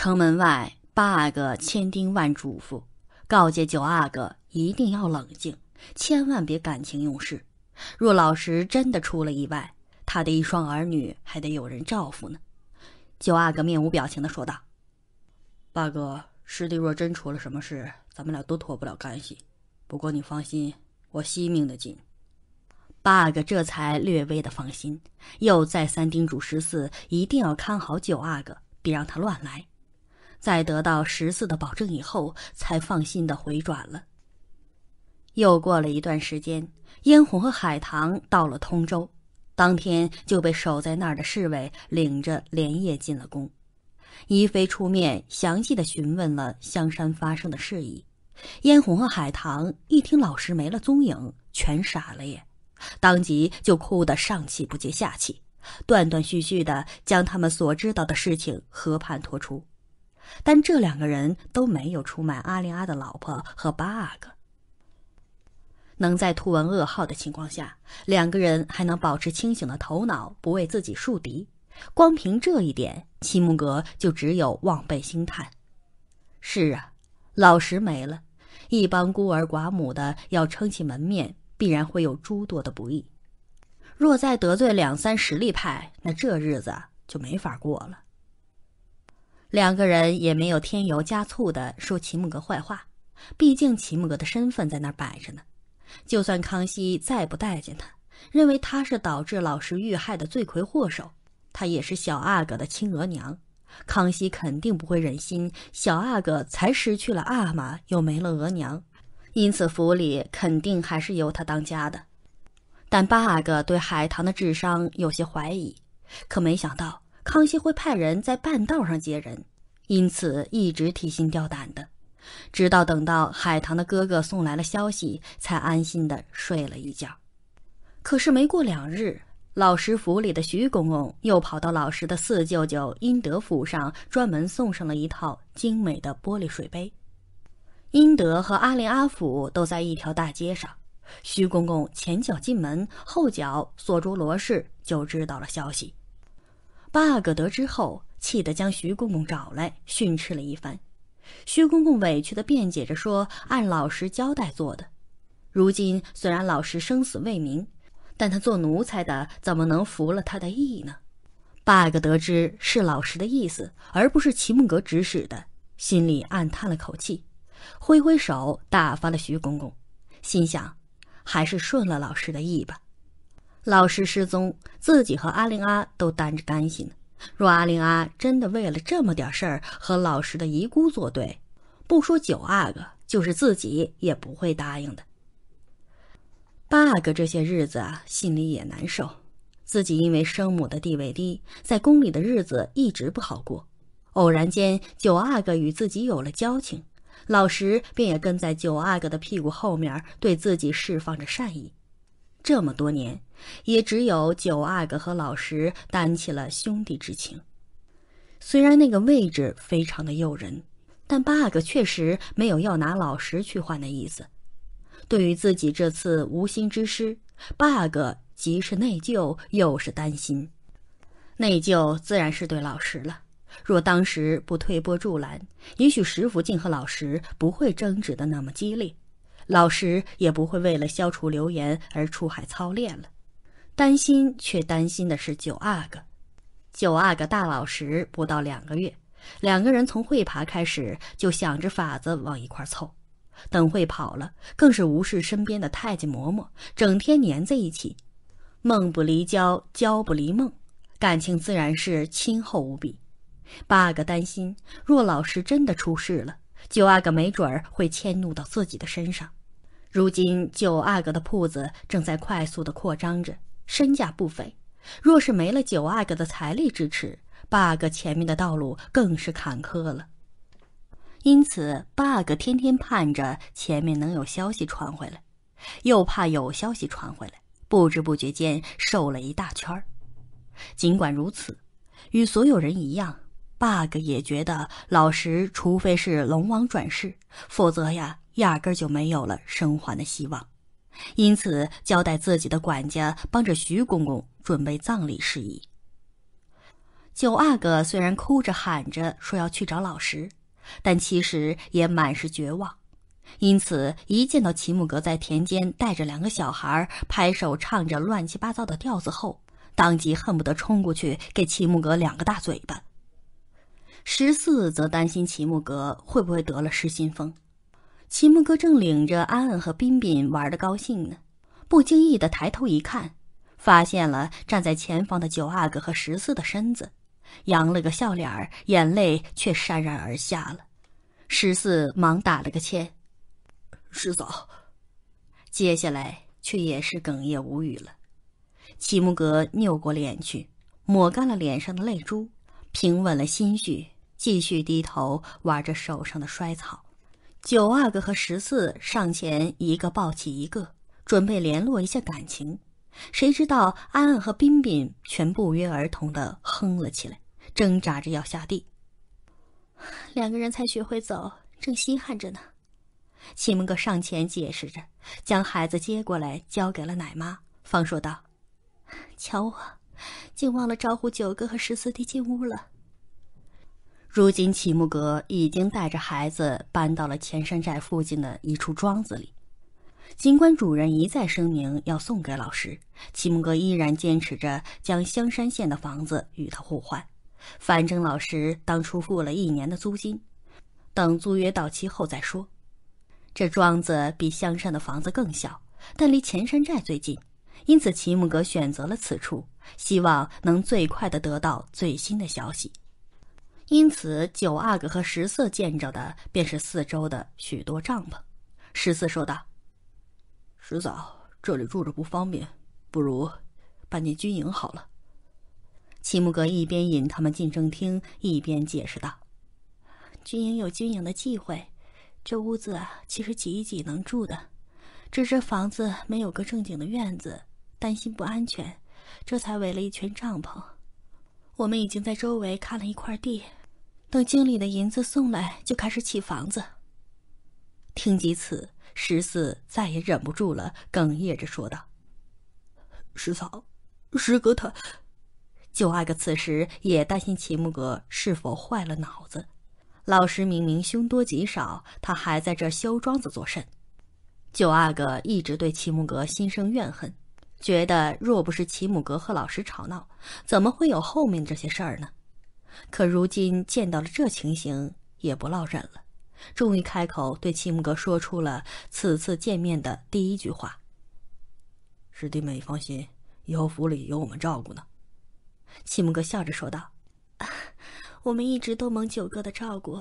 城门外，八阿哥千叮万嘱咐，告诫九阿哥一定要冷静，千万别感情用事。若老十真的出了意外，他的一双儿女还得有人照拂呢。九阿哥面无表情的说道：“八哥，师弟若真出了什么事，咱们俩都脱不了干系。不过你放心，我惜命的紧。”八阿哥这才略微的放心，又再三叮嘱十四一定要看好九阿哥，别让他乱来。在得到十四的保证以后，才放心的回转了。又过了一段时间，嫣红和海棠到了通州，当天就被守在那儿的侍卫领着连夜进了宫。一妃出面详细的询问了香山发生的事宜，嫣红和海棠一听老师没了踪影，全傻了眼，当即就哭得上气不接下气，断断续续的将他们所知道的事情和盘托出。但这两个人都没有出卖阿林阿的老婆和八阿哥。能在突闻噩耗的情况下，两个人还能保持清醒的头脑，不为自己树敌，光凭这一点，齐木格就只有望背兴叹。是啊，老石没了，一帮孤儿寡母的要撑起门面，必然会有诸多的不易。若再得罪两三实力派，那这日子就没法过了。两个人也没有添油加醋的说齐木格坏话，毕竟齐木格的身份在那儿摆着呢。就算康熙再不待见他，认为他是导致老石遇害的罪魁祸首，他也是小阿哥的亲额娘，康熙肯定不会忍心小阿哥才失去了阿玛又没了额娘，因此府里肯定还是由他当家的。但八阿哥对海棠的智商有些怀疑，可没想到。康熙会派人在半道上接人，因此一直提心吊胆的，直到等到海棠的哥哥送来了消息，才安心的睡了一觉。可是没过两日，老师府里的徐公公又跑到老师的四舅舅殷德府上，专门送上了一套精美的玻璃水杯。殷德和阿林阿福都在一条大街上，徐公公前脚进门，后脚锁住罗氏，就知道了消息。八阿哥得知后，气得将徐公公找来训斥了一番。徐公公委屈地辩解着说：“按老十交代做的，如今虽然老十生死未明，但他做奴才的怎么能服了他的意呢？”八阿哥得知是老十的意思，而不是齐木格指使的，心里暗叹了口气，挥挥手打发了徐公公，心想：“还是顺了老师的意吧。”老师失踪，自己和阿玲阿都担着担心呢。若阿玲阿真的为了这么点事儿和老师的遗孤作对，不说九阿哥，就是自己也不会答应的。八阿哥这些日子心里也难受，自己因为生母的地位低，在宫里的日子一直不好过。偶然间，九阿哥与自己有了交情，老师便也跟在九阿哥的屁股后面，对自己释放着善意。这么多年，也只有九阿哥和老十担起了兄弟之情。虽然那个位置非常的诱人，但八阿哥确实没有要拿老十去换的意思。对于自己这次无心之失，八阿哥既是内疚又是担心。内疚自然是对老十了，若当时不推波助澜，也许石福晋和老十不会争执的那么激烈。老十也不会为了消除流言而出海操练了，担心却担心的是九阿哥。九阿哥大老实不到两个月，两个人从会爬开始就想着法子往一块儿凑，等会跑了更是无视身边的太监嬷嬷，整天黏在一起，梦不离娇，娇不离梦，感情自然是亲厚无比。八阿哥担心，若老十真的出事了，九阿哥没准儿会迁怒到自己的身上。如今九阿哥的铺子正在快速的扩张着，身价不菲。若是没了九阿哥的财力支持，八阿哥前面的道路更是坎坷了。因此，八阿哥天天盼着前面能有消息传回来，又怕有消息传回来，不知不觉间瘦了一大圈儿。尽管如此，与所有人一样，八哥也觉得老实，除非是龙王转世，否则呀。压根就没有了生还的希望，因此交代自己的管家帮着徐公公准备葬礼事宜。九阿哥虽然哭着喊着说要去找老十，但其实也满是绝望，因此一见到齐木格在田间带着两个小孩拍手唱着乱七八糟的调子后，当即恨不得冲过去给齐木格两个大嘴巴。十四则担心齐木格会不会得了失心疯。齐木格正领着安安和彬彬玩得高兴呢，不经意的抬头一看，发现了站在前方的九阿哥和十四的身子，扬了个笑脸，眼泪却潸然而下了。十四忙打了个欠，师嫂，接下来却也是哽咽无语了。齐木格扭过脸去，抹干了脸上的泪珠，平稳了心绪，继续低头玩着手上的衰草。九阿哥和十四上前，一个抱起一个，准备联络一下感情。谁知道安安和彬彬全不约而同的哼了起来，挣扎着要下地。两个人才学会走，正稀罕着呢。齐门哥上前解释着，将孩子接过来交给了奶妈，方说道：“瞧我，竟忘了招呼九哥和十四弟进屋了。”如今，齐木格已经带着孩子搬到了前山寨附近的一处庄子里。尽管主人一再声明要送给老师，齐木格依然坚持着将香山县的房子与他互换。反正老师当初付了一年的租金，等租约到期后再说。这庄子比香山的房子更小，但离前山寨最近，因此齐木格选择了此处，希望能最快的得到最新的消息。因此，九阿哥和十四见着的便是四周的许多帐篷。十四说道：“十嫂，这里住着不方便，不如搬进军营好了。”齐木格一边引他们进正厅，一边解释道：“军营有军营的忌讳，这屋子啊，其实挤一挤能住的，只是房子没有个正经的院子，担心不安全，这才围了一圈帐篷。我们已经在周围看了一块地。”等经理的银子送来，就开始起房子。听几次，十四再也忍不住了，哽咽着说道：“十嫂，十哥他……”九阿哥此时也担心齐木格是否坏了脑子。老师明明凶多吉少，他还在这修庄子作甚？九阿哥一直对齐木格心生怨恨，觉得若不是齐木格和老师吵闹，怎么会有后面这些事儿呢？可如今见到了这情形，也不落忍了，终于开口对齐木哥说出了此次见面的第一句话：“师弟妹，放心，以后府里有我们照顾呢。”齐木哥笑着说道：“我们一直都蒙九哥的照顾，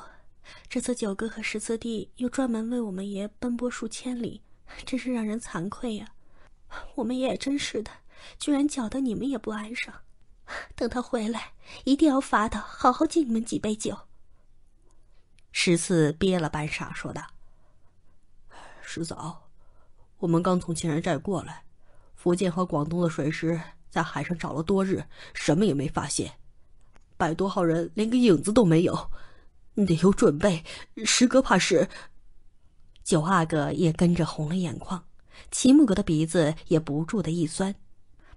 这次九哥和十四弟又专门为我们爷奔波数千里，真是让人惭愧呀！我们爷也真是的，居然搅得你们也不安生。”等他回来，一定要罚他好好敬你们几杯酒。十四憋了半晌，说道：“十嫂，我们刚从青人寨过来，福建和广东的水师在海上找了多日，什么也没发现，百多号人连个影子都没有。你得有准备，十哥怕是……”九阿哥也跟着红了眼眶，齐木格的鼻子也不住的一酸。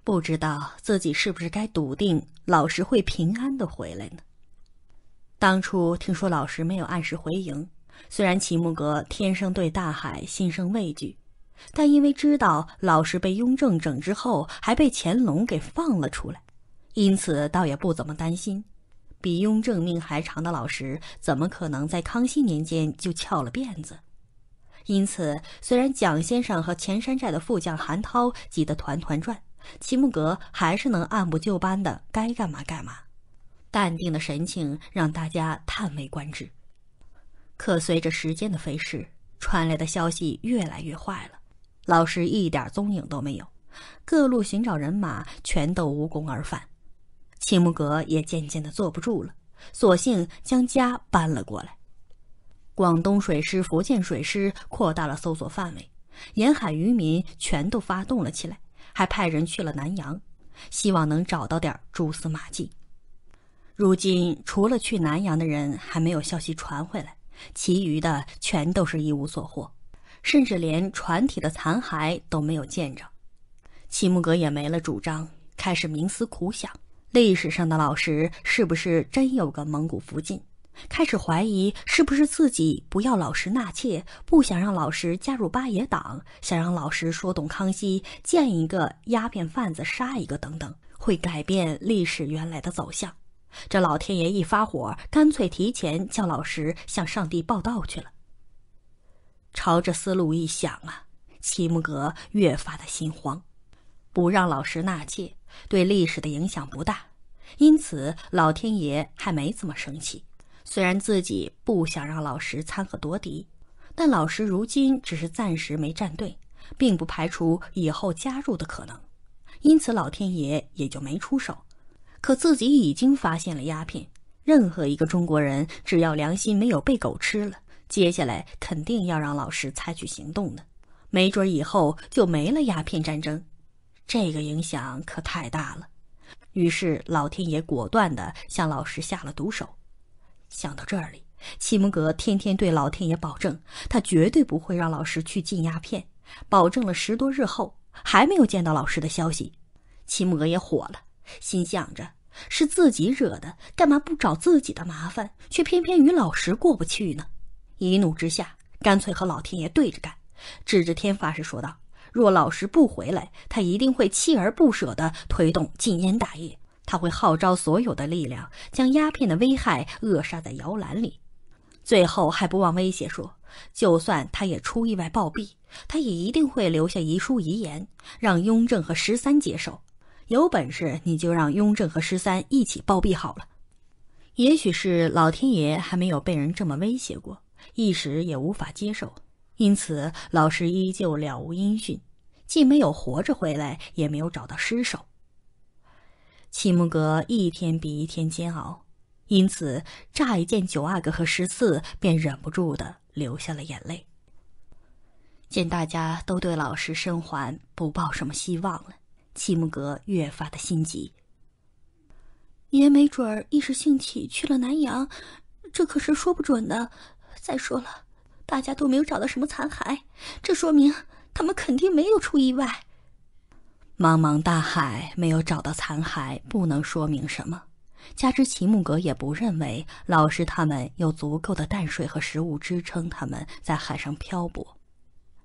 不知道自己是不是该笃定，老石会平安的回来呢？当初听说老石没有按时回营，虽然齐木格天生对大海心生畏惧，但因为知道老石被雍正整治后，还被乾隆给放了出来，因此倒也不怎么担心。比雍正命还长的老石，怎么可能在康熙年间就翘了辫子？因此，虽然蒋先生和前山寨的副将韩涛急得团团转。齐木格还是能按部就班的，该干嘛干嘛，淡定的神情让大家叹为观止。可随着时间的飞逝，传来的消息越来越坏了，老师一点踪影都没有，各路寻找人马全都无功而返。齐木格也渐渐的坐不住了，索性将家搬了过来。广东水师、福建水师扩大了搜索范围，沿海渔民全都发动了起来。还派人去了南洋，希望能找到点蛛丝马迹。如今除了去南洋的人还没有消息传回来，其余的全都是一无所获，甚至连船体的残骸都没有见着。齐木格也没了主张，开始冥思苦想：历史上的老石是不是真有个蒙古福晋？开始怀疑是不是自己不要老师纳妾，不想让老师加入八爷党，想让老师说动康熙，见一个鸦片贩子杀一个，等等，会改变历史原来的走向。这老天爷一发火，干脆提前叫老师向上帝报道去了。朝着思路一想啊，齐木格越发的心慌。不让老师纳妾，对历史的影响不大，因此老天爷还没怎么生气。虽然自己不想让老石参合夺嫡，但老石如今只是暂时没站队，并不排除以后加入的可能，因此老天爷也就没出手。可自己已经发现了鸦片，任何一个中国人只要良心没有被狗吃了，接下来肯定要让老师采取行动的，没准儿以后就没了鸦片战争，这个影响可太大了。于是老天爷果断的向老师下了毒手。想到这里，齐木格天天对老天爷保证，他绝对不会让老师去禁鸦片。保证了十多日后，还没有见到老师的消息，齐木格也火了，心想着是自己惹的，干嘛不找自己的麻烦，却偏偏与老师过不去呢？一怒之下，干脆和老天爷对着干，指着天发誓说道：“若老师不回来，他一定会锲而不舍地推动禁烟大业。”他会号召所有的力量，将鸦片的危害扼杀在摇篮里。最后还不忘威胁说：“就算他也出意外暴毙，他也一定会留下遗书遗言，让雍正和十三接受。有本事你就让雍正和十三一起暴毙好了。”也许是老天爷还没有被人这么威胁过，一时也无法接受，因此老师依旧了无音讯，既没有活着回来，也没有找到尸首。齐木格一天比一天煎熬，因此乍一见九阿哥和十四，便忍不住的流下了眼泪。见大家都对老师生还不抱什么希望了，齐木格越发的心急。爷没准儿一时兴起去了南阳，这可是说不准的。再说了，大家都没有找到什么残骸，这说明他们肯定没有出意外。茫茫大海没有找到残骸，不能说明什么。加之齐木格也不认为老师他们有足够的淡水和食物支撑他们在海上漂泊，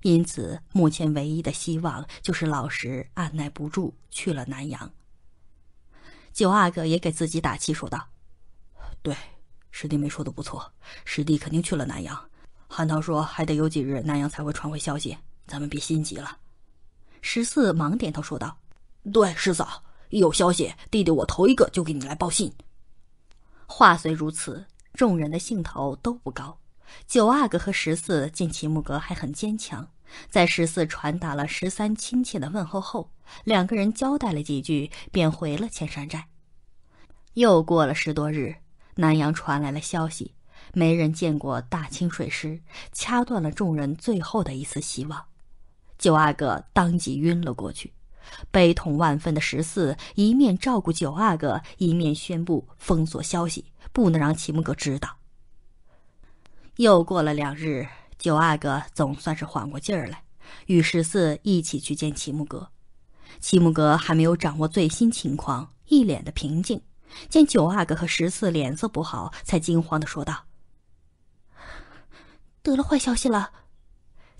因此目前唯一的希望就是老师按耐不住去了南洋。九阿哥也给自己打气说道：“对，师弟妹说的不错，师弟肯定去了南洋。韩涛说还得有几日，南洋才会传回消息，咱们别心急了。”十四忙点头说道：“对，师嫂，有消息，弟弟我头一个就给你来报信。”话虽如此，众人的兴头都不高。九阿哥和十四见齐木格还很坚强，在十四传达了十三亲切的问候后，两个人交代了几句，便回了千山寨。又过了十多日，南阳传来了消息，没人见过大清水师，掐断了众人最后的一丝希望。九阿哥当即晕了过去，悲痛万分的十四一面照顾九阿哥，一面宣布封锁消息，不能让齐木格知道。又过了两日，九阿哥总算是缓过劲儿来，与十四一起去见齐木格。齐木格还没有掌握最新情况，一脸的平静。见九阿哥和十四脸色不好，才惊慌的说道：“得了坏消息了。”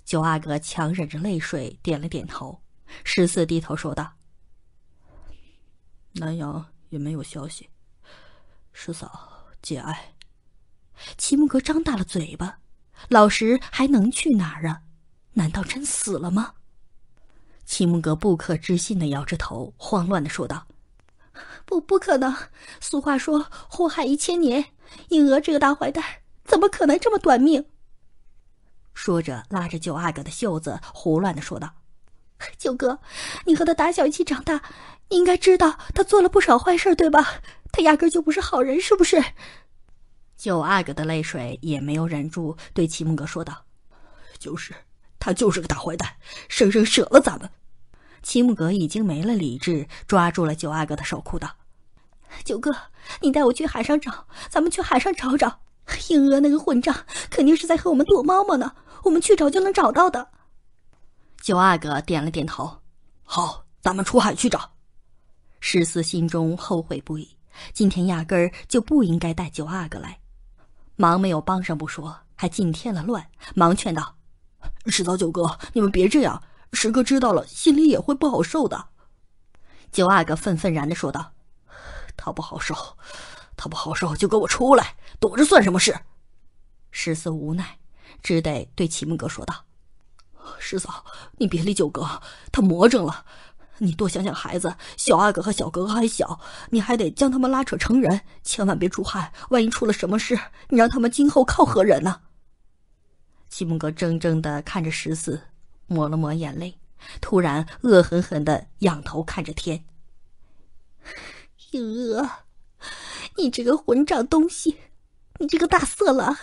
九阿哥强忍着泪水，点了点头。十四低头说道：“南阳也没有消息，十嫂节哀。”齐木格张大了嘴巴：“老十还能去哪儿啊？难道真死了吗？”齐木格不可置信的摇着头，慌乱的说道：“不，不可能！俗话说祸害一千年，颖娥这个大坏蛋怎么可能这么短命？”说着，拉着九阿哥的袖子，胡乱的说道：“九哥，你和他打小一起长大，应该知道他做了不少坏事儿，对吧？他压根就不是好人，是不是？”九阿哥的泪水也没有忍住，对齐木格说道：“就是，他就是个大坏蛋，生生舍了咱们。”齐木格已经没了理智，抓住了九阿哥的手，哭道：“九哥，你带我去海上找，咱们去海上找找。”天鹅那个混账，肯定是在和我们躲猫猫呢。我们去找就能找到的。九阿哥点了点头，好，咱们出海去找。十四心中后悔不已，今天压根儿就不应该带九阿哥来，忙没有帮上不说，还尽添了乱。忙劝道：“迟早九哥，你们别这样，十哥知道了心里也会不好受的。”九阿哥愤愤然的说道：“他不好受，他不好受就给我出来。”躲着算什么事？十四无奈，只得对齐木哥说道：“十嫂，你别理九哥，他魔怔了。你多想想孩子，小阿哥和小格格还小，你还得将他们拉扯成人，千万别出汗。万一出了什么事，你让他们今后靠何人呢？”齐木哥怔怔的看着十四，抹了抹眼泪，突然恶狠狠的仰头看着天：“ 娥，你这个混账东西！”你这个大色狼！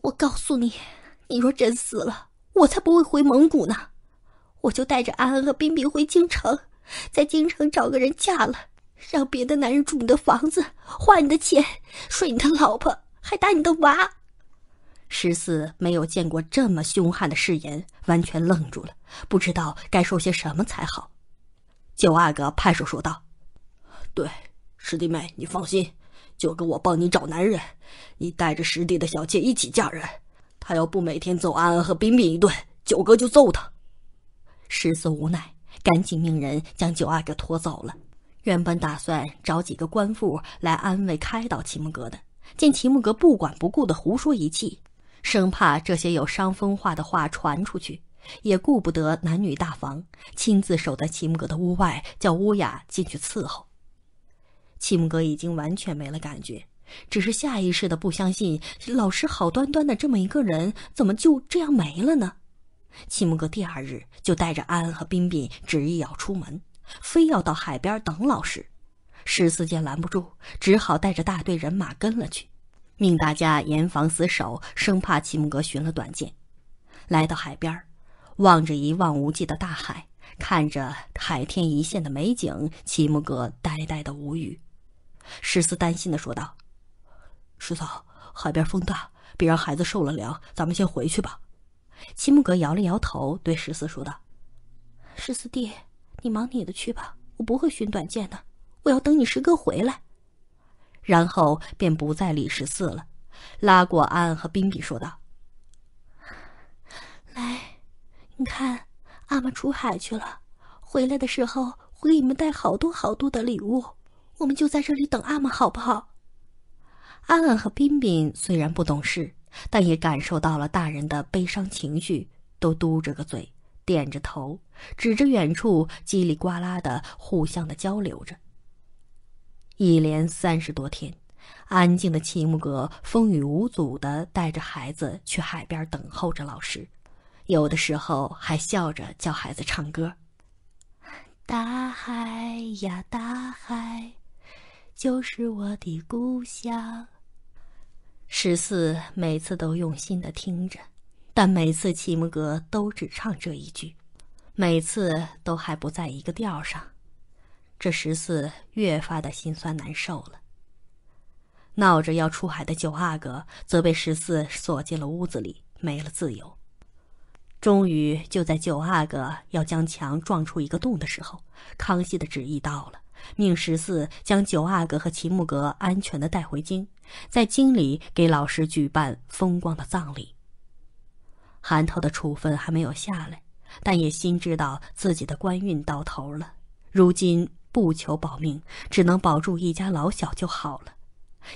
我告诉你，你若真死了，我才不会回蒙古呢。我就带着安安和冰冰回京城，在京城找个人嫁了，让别的男人住你的房子，花你的钱，睡你的老婆，还打你的娃。十四没有见过这么凶悍的誓言，完全愣住了，不知道该说些什么才好。九阿哥拍手说道：“对，师弟妹，你放心。”就跟我帮你找男人，你带着师弟的小妾一起嫁人。他要不每天揍安安和彬彬一顿，九哥就揍他。十四无奈，赶紧命人将九阿哥拖走了。原本打算找几个官妇来安慰开导齐木格的，见齐木格不管不顾的胡说一气，生怕这些有伤风化的话传出去，也顾不得男女大防，亲自守在齐木格的屋外，叫乌雅进去伺候。齐木格已经完全没了感觉，只是下意识的不相信老师好端端的这么一个人，怎么就这样没了呢？齐木格第二日就带着安安和彬彬执意要出门，非要到海边等老师。十四剑拦不住，只好带着大队人马跟了去，命大家严防死守，生怕齐木格寻了短见。来到海边，望着一望无际的大海，看着海天一线的美景，齐木格呆呆的无语。十四担心的说道：“师嫂，海边风大，别让孩子受了凉。咱们先回去吧。”齐木格摇了摇头，对十四说道：“十四弟，你忙你的去吧，我不会寻短见的。我要等你师哥回来。”然后便不再理十四了，拉过安和冰比说道：“来，你看，阿玛出海去了，回来的时候会给你们带好多好多的礼物。”我们就在这里等阿玛，好不好？安安和彬彬虽然不懂事，但也感受到了大人的悲伤情绪，都嘟着个嘴，点着头，指着远处，叽里呱啦的互相的交流着。一连三十多天，安静的齐木格风雨无阻的带着孩子去海边等候着老师，有的时候还笑着叫孩子唱歌：“大海呀，大海。”就是我的故乡。十四每次都用心的听着，但每次齐木格都只唱这一句，每次都还不在一个调上。这十四越发的心酸难受了。闹着要出海的九阿哥，则被十四锁进了屋子里，没了自由。终于就在九阿哥要将墙撞出一个洞的时候，康熙的旨意到了。命十四将九阿哥和齐木格安全的带回京，在京里给老师举办风光的葬礼。韩涛的处分还没有下来，但也心知道自己的官运到头了。如今不求保命，只能保住一家老小就好了。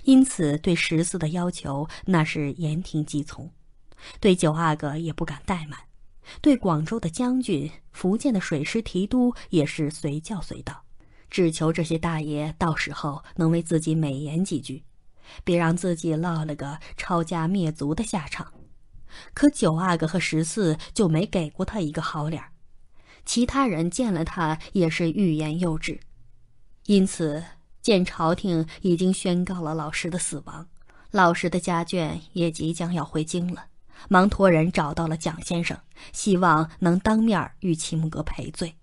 因此，对十四的要求那是言听计从，对九阿哥也不敢怠慢，对广州的将军、福建的水师提督也是随叫随到。只求这些大爷到时候能为自己美言几句，别让自己落了个抄家灭族的下场。可九阿哥和十四就没给过他一个好脸儿，其他人见了他也是欲言又止。因此，见朝廷已经宣告了老十的死亡，老十的家眷也即将要回京了，忙托人找到了蒋先生，希望能当面与齐木格赔罪。